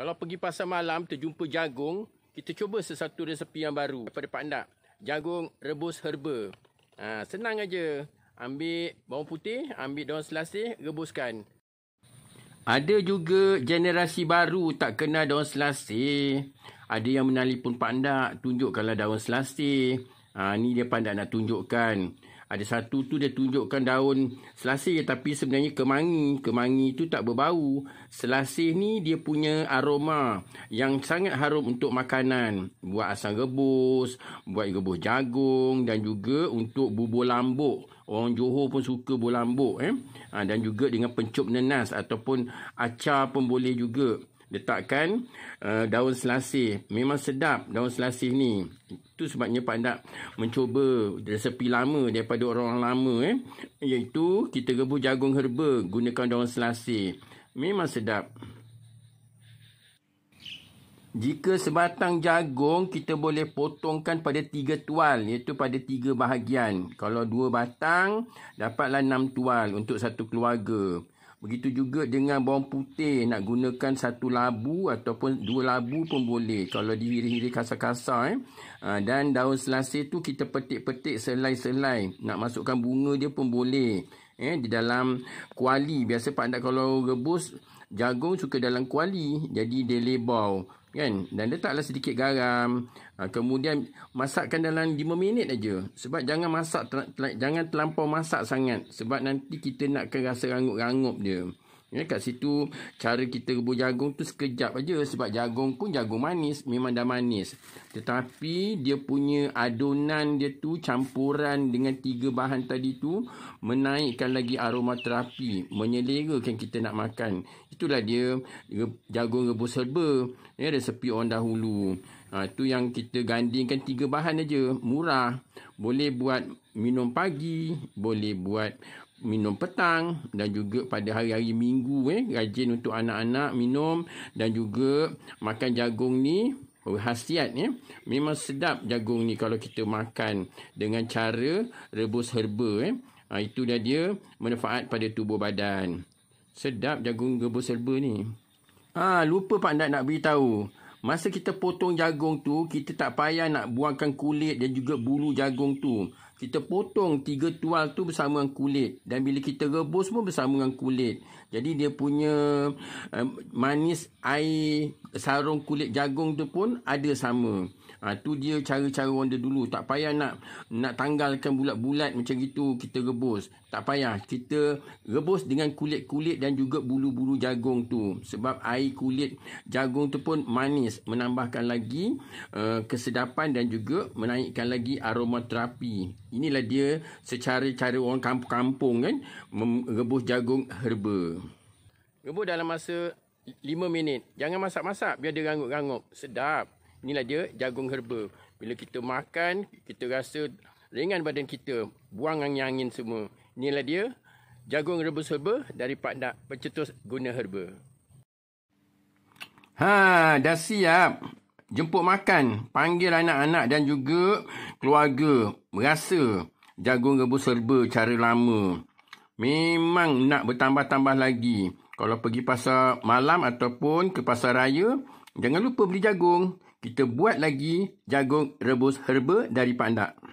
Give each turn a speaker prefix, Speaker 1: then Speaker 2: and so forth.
Speaker 1: Kalau pergi pasar malam jumpa jagung, kita cuba sesuatu resepi yang baru daripada Pak Endak. Jagung rebus herba. Ha, senang aja. Ambil bawang putih, ambil daun selasih, rebuskan. Ada juga generasi baru tak kenal daun selasih. Ada yang menalipun Pak Endak, tunjukkanlah daun selasih. Ha, ni dia Pak nak tunjukkan ada satu tu dia tunjukkan daun selasih tapi sebenarnya kemangi kemangi tu tak berbau selasih ni dia punya aroma yang sangat harum untuk makanan buat asam rebus buat rebus jagung dan juga untuk bubur lambuk orang Johor pun suka bubur lambuk eh ha, dan juga dengan pencup nenas ataupun acar pun boleh juga letakkan uh, daun selasih. Memang sedap daun selasih ni. Itu sebabnya Pak Endak mencuba resepi lama daripada orang lama eh. Iaitu kita rebus jagung herba gunakan daun selasih. Memang sedap. Jika sebatang jagung kita boleh potongkan pada tiga tual iaitu pada tiga bahagian. Kalau dua batang dapatlah enam tual untuk satu keluarga. Begitu juga dengan bawang putih nak gunakan satu labu ataupun dua labu pun boleh kalau dihiris-hiris kasar-kasar eh. Ah, dan daun selasih tu kita petik-petik selai-selai nak masukkan bunga dia pun boleh eh di dalam kuali biasa pak anda kalau rebus jagung suka dalam kuali jadi dia lebau kan dan letaklah sedikit garam ha, kemudian masakkan dalam 5 minit aja sebab jangan masak ter- ter- jangan terlampau masak sangat sebab nanti kita nak rasa rangup-rangup dia Ya, kat situ cara kita rebus jagung tu sekejap aja sebab jagung pun jagung manis memang dah manis. Tetapi dia punya adunan dia tu campuran dengan tiga bahan tadi tu menaikkan lagi aroma terapi, menyelerakan kita nak makan. Itulah dia jagung rebus serba. Ya, resepi orang dahulu. Ha, tu yang kita gandingkan tiga bahan aja murah boleh buat minum pagi boleh buat minum petang dan juga pada hari-hari minggu eh rajin untuk anak-anak minum dan juga makan jagung ni oh, khasiat eh. memang sedap jagung ni kalau kita makan dengan cara rebus herba eh ha, itu dah dia manfaat pada tubuh badan sedap jagung rebus herba ni ah ha, lupa pak nak nak beritahu masa kita potong jagung tu kita tak payah nak buangkan kulit dan juga bulu jagung tu kita potong tiga tual tu bersama dengan kulit dan bila kita rebus pun bersama dengan kulit jadi dia punya uh, manis air sarung kulit jagung tu pun ada sama ha, tu dia cara-cara wonder dulu tak payah nak nak tanggalkan bulat-bulat macam itu kita rebus tak payah kita rebus dengan kulit-kulit dan juga bulu-bulu jagung tu sebab air kulit jagung tu pun manis menambahkan lagi uh, kesedapan dan juga menaikkan lagi aromaterapi Inilah dia secara-cara orang kampung-kampung kan merebus jagung herba. Rebus dalam masa 5 minit. Jangan masak-masak biar dia rangup-rangup. Sedap. Inilah dia jagung herba. Bila kita makan, kita rasa ringan badan kita. Buang angin-angin semua. Inilah dia jagung rebus herba dari Pak Nak Pencetus Guna Herba. Ha, dah siap jemput makan, panggil anak-anak dan juga keluarga merasa jagung rebus serba cara lama. Memang nak bertambah-tambah lagi. Kalau pergi pasar malam ataupun ke pasar raya, jangan lupa beli jagung. Kita buat lagi jagung rebus herba dari Pandak.